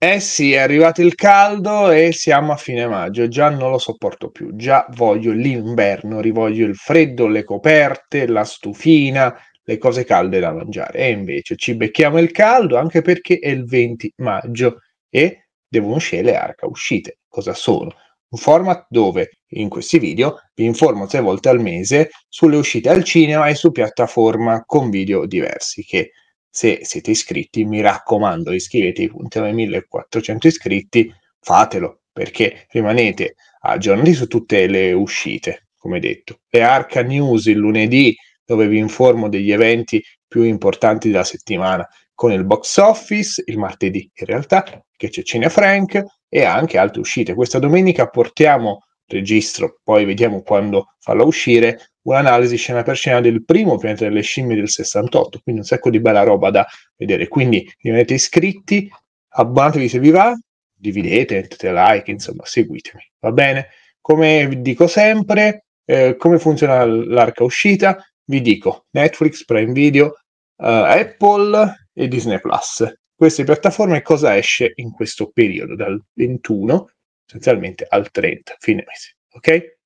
Eh sì, è arrivato il caldo e siamo a fine maggio, già non lo sopporto più, già voglio l'inverno, rivoglio il freddo, le coperte, la stufina, le cose calde da mangiare. E invece ci becchiamo il caldo anche perché è il 20 maggio e devono uscire le arca uscite. Cosa sono? Un format dove in questi video vi informo tre volte al mese sulle uscite al cinema e su piattaforma con video diversi che se siete iscritti, mi raccomando, iscrivetevi, puntiamo ai 1400 iscritti, fatelo perché rimanete aggiornati su tutte le uscite, come detto. Le Arca News il lunedì, dove vi informo degli eventi più importanti della settimana, con il box office, il martedì in realtà, che c'è Cine Frank e anche altre uscite. Questa domenica portiamo registro, poi vediamo quando farla uscire un'analisi scena per scena del primo pianeta delle scimmie del 68, quindi un sacco di bella roba da vedere. Quindi rimanete iscritti, abbonatevi se vi va, dividete, mettete like, insomma, seguitemi, va bene? Come dico sempre, eh, come funziona l'arca uscita, vi dico Netflix, Prime Video, eh, Apple e Disney Plus. Queste piattaforme cosa esce in questo periodo, dal 21 essenzialmente al 30, fine mese, ok?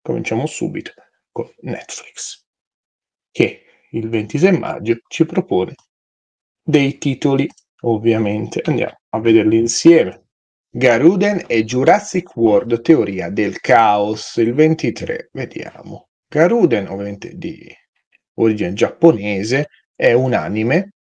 Cominciamo subito con Netflix, che il 26 maggio ci propone dei titoli, ovviamente. Andiamo a vederli insieme. Garuden e Jurassic World Teoria del Caos, il 23, vediamo. Garuden, ovviamente di origine giapponese, è un anime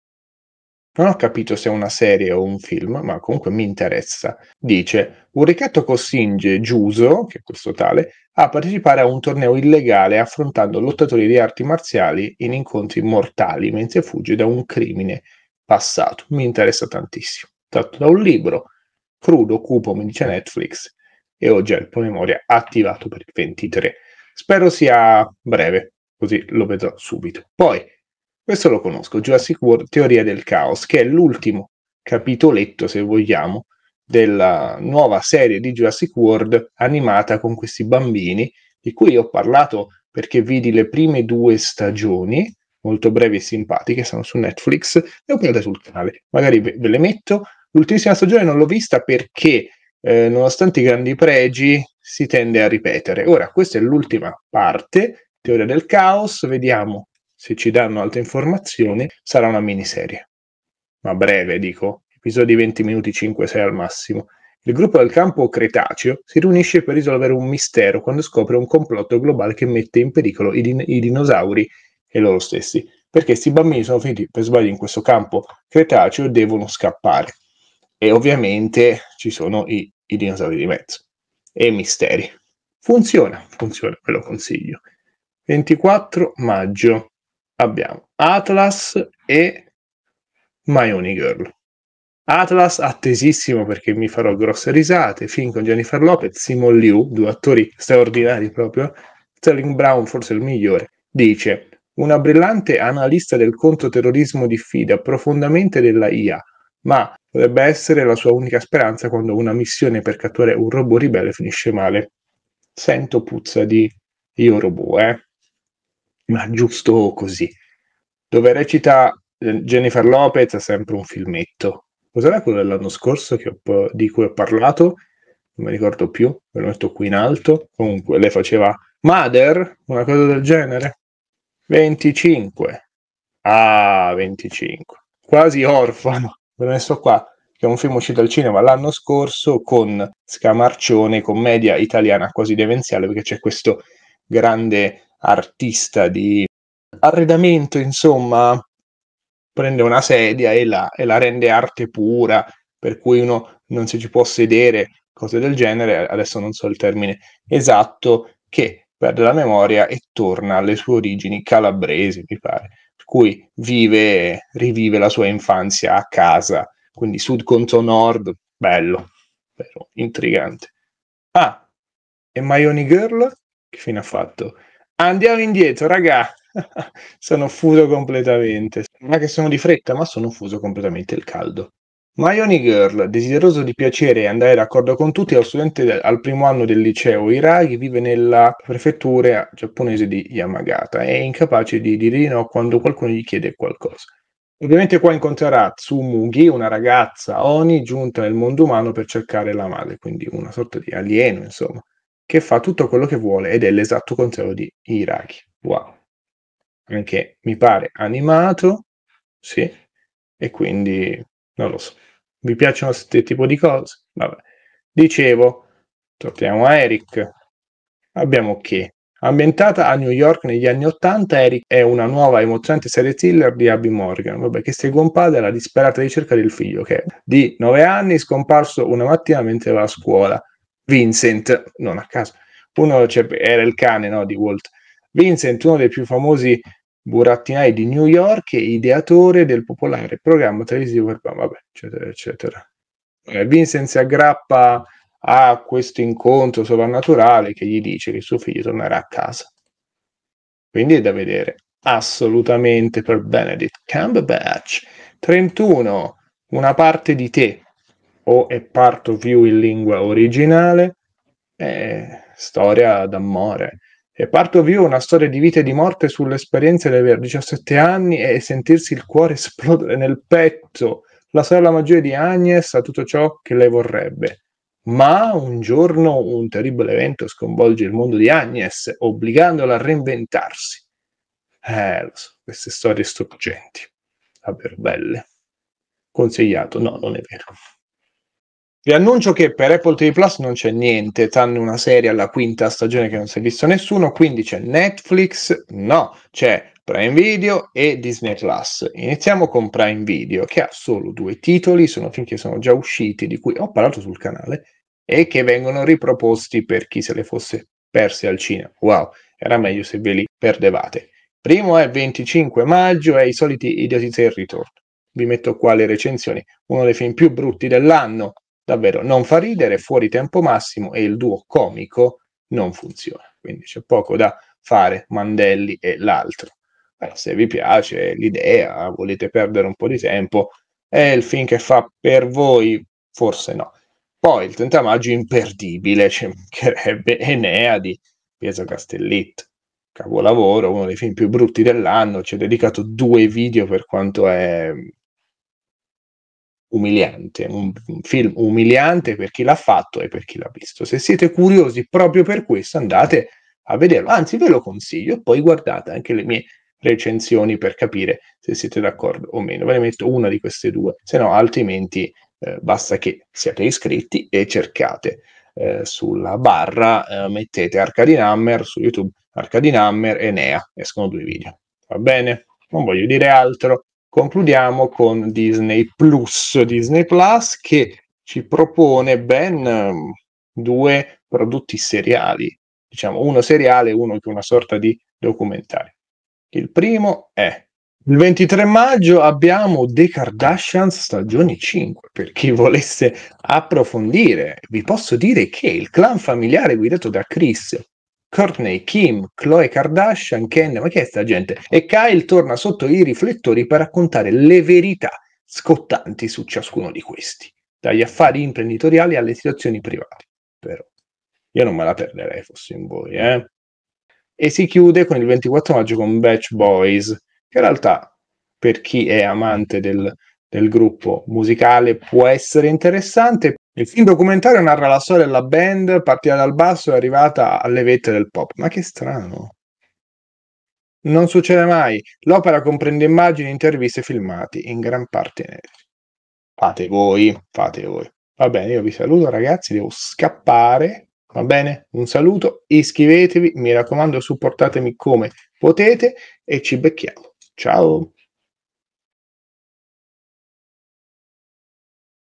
non ho capito se è una serie o un film, ma comunque mi interessa. Dice: Un ricatto costringe Giuso, che è questo tale, a partecipare a un torneo illegale affrontando lottatori di arti marziali in incontri mortali mentre fugge da un crimine passato. Mi interessa tantissimo. Tratto da un libro crudo, cupo, mi dice Netflix, e ho già il promemoria attivato per il 23. Spero sia breve, così lo vedrò subito. Poi questo lo conosco, Jurassic World Teoria del Caos, che è l'ultimo capitoletto, se vogliamo, della nuova serie di Jurassic World animata con questi bambini, di cui ho parlato perché vidi le prime due stagioni, molto brevi e simpatiche, sono su Netflix, le ho prese sul canale, magari ve, le metto. L'ultima stagione non l'ho vista perché, eh, nonostante i grandi pregi, si tende a ripetere. Ora, questa è l'ultima parte, Teoria del Caos, vediamo se ci danno altre informazioni, sarà una miniserie. Ma breve, dico, episodi 20 minuti 5-6 al massimo. Il gruppo del campo Cretaceo si riunisce per risolvere un mistero quando scopre un complotto globale che mette in pericolo i, din- i dinosauri e loro stessi, perché questi bambini sono finiti per sbaglio in questo campo Cretaceo e devono scappare. E ovviamente ci sono i, i dinosauri di mezzo e i misteri. Funziona, funziona, ve lo consiglio. 24 maggio abbiamo Atlas e My Only Girl. Atlas attesissimo perché mi farò grosse risate, film con Jennifer Lopez, Simon Liu, due attori straordinari proprio, Sterling Brown forse il migliore, dice una brillante analista del controterrorismo diffida profondamente della IA, ma potrebbe essere la sua unica speranza quando una missione per catturare un robot ribelle finisce male. Sento puzza di io robot, eh ma giusto così. Dove recita eh, Jennifer Lopez è sempre un filmetto. Cos'era quello dell'anno scorso ho, di cui ho parlato? Non mi ricordo più, ve lo metto qui in alto. Comunque, lei faceva Mother, una cosa del genere. 25. Ah, 25. Quasi orfano. Ve l'ho messo qua, che è un film uscito al cinema l'anno scorso con Scamarcione, commedia italiana quasi demenziale, perché c'è questo grande artista di arredamento, insomma, prende una sedia e la, e la rende arte pura, per cui uno non si ci può sedere, cose del genere, adesso non so il termine esatto, che perde la memoria e torna alle sue origini calabresi, mi pare, per cui vive, rivive la sua infanzia a casa, quindi sud contro nord, bello, bello intrigante. Ah, e Maioni Girl? Che fine ha fatto? Andiamo indietro, raga. sono fuso completamente. Non è che sono di fretta, ma sono fuso completamente il caldo. Mioni Girl, desideroso di piacere e andare d'accordo con tutti, è uno studente del, al primo anno del liceo Iraghi, vive nella prefettura giapponese di Yamagata e è incapace di dire di no quando qualcuno gli chiede qualcosa. Ovviamente qua incontrerà Tsumugi, una ragazza Oni giunta nel mondo umano per cercare la madre, quindi una sorta di alieno, insomma che fa tutto quello che vuole ed è l'esatto contrario di Iraki. Wow. Anche mi pare animato, sì, e quindi non lo so. Vi piacciono questo tipo di cose? Vabbè. Dicevo, torniamo a Eric. Abbiamo che Ambientata a New York negli anni Ottanta, Eric è una nuova emozionante serie thriller di Abby Morgan, vabbè, che segue un padre alla disperata ricerca del figlio, che è di nove anni scomparso una mattina mentre va a scuola. Vincent, non a caso, uno cioè, era il cane no, di Walt. Vincent, uno dei più famosi burattinai di New York e ideatore del popolare programma televisivo, per vabbè, eccetera, eccetera. Eh, Vincent si aggrappa a questo incontro sovrannaturale che gli dice che suo figlio tornerà a casa. Quindi è da vedere assolutamente per Benedict Cumberbatch. 31, una parte di te, o è part of you in lingua originale, è storia d'amore. E part of you è una storia di vita e di morte sull'esperienza di aver 17 anni e sentirsi il cuore esplodere nel petto. La sorella maggiore di Agnes ha tutto ciò che lei vorrebbe. Ma un giorno un terribile evento sconvolge il mondo di Agnes, obbligandola a reinventarsi. Eh, lo so, queste storie struggenti, davvero belle. Consigliato? No, non è vero. Vi annuncio che per Apple TV Plus non c'è niente, tranne una serie alla quinta stagione che non si è visto nessuno, quindi c'è Netflix, no, c'è Prime Video e Disney Plus. Iniziamo con Prime Video, che ha solo due titoli, sono film che sono già usciti, di cui ho parlato sul canale, e che vengono riproposti per chi se le fosse perse al cinema. Wow, era meglio se ve li perdevate. Primo è 25 maggio è i soliti idioti il ritorno. Vi metto qua le recensioni, uno dei film più brutti dell'anno, davvero non fa ridere, fuori tempo massimo e il duo comico non funziona. Quindi c'è poco da fare Mandelli e l'altro. Però se vi piace l'idea, volete perdere un po' di tempo, è il film che fa per voi, forse no. Poi il tentamaggio imperdibile, ci mancherebbe Enea di Pietro Castellit. capolavoro, uno dei film più brutti dell'anno, ci ha dedicato due video per quanto è umiliante, un, film umiliante per chi l'ha fatto e per chi l'ha visto. Se siete curiosi proprio per questo andate a vederlo, anzi ve lo consiglio e poi guardate anche le mie recensioni per capire se siete d'accordo o meno. Ve ne metto una di queste due, se no altrimenti eh, basta che siate iscritti e cercate eh, sulla barra, eh, mettete Arcadin Hammer su YouTube, Arcadin Hammer e Nea, escono due video. Va bene? Non voglio dire altro, Concludiamo con Disney Plus, Disney Plus che ci propone ben mm, due prodotti seriali, diciamo uno seriale e uno che è una sorta di documentario. Il primo è il 23 maggio abbiamo The Kardashians stagione 5. Per chi volesse approfondire, vi posso dire che il clan familiare guidato da Chris Courtney, Kim, Chloe Kardashian, Ken, ma che è sta gente? E Kyle torna sotto i riflettori per raccontare le verità scottanti su ciascuno di questi, dagli affari imprenditoriali alle situazioni private. Però io non me la perderei fossi in voi, eh? E si chiude con il 24 maggio con Batch Boys, che in realtà per chi è amante del, del gruppo musicale può essere interessante, il film documentario narra la storia della band partita dal basso e arrivata alle vette del pop. Ma che strano. Non succede mai. L'opera comprende immagini, interviste e filmati, in gran parte inediti. Fate voi, fate voi. Va bene, io vi saluto ragazzi, devo scappare. Va bene? Un saluto, iscrivetevi, mi raccomando, supportatemi come potete e ci becchiamo. Ciao!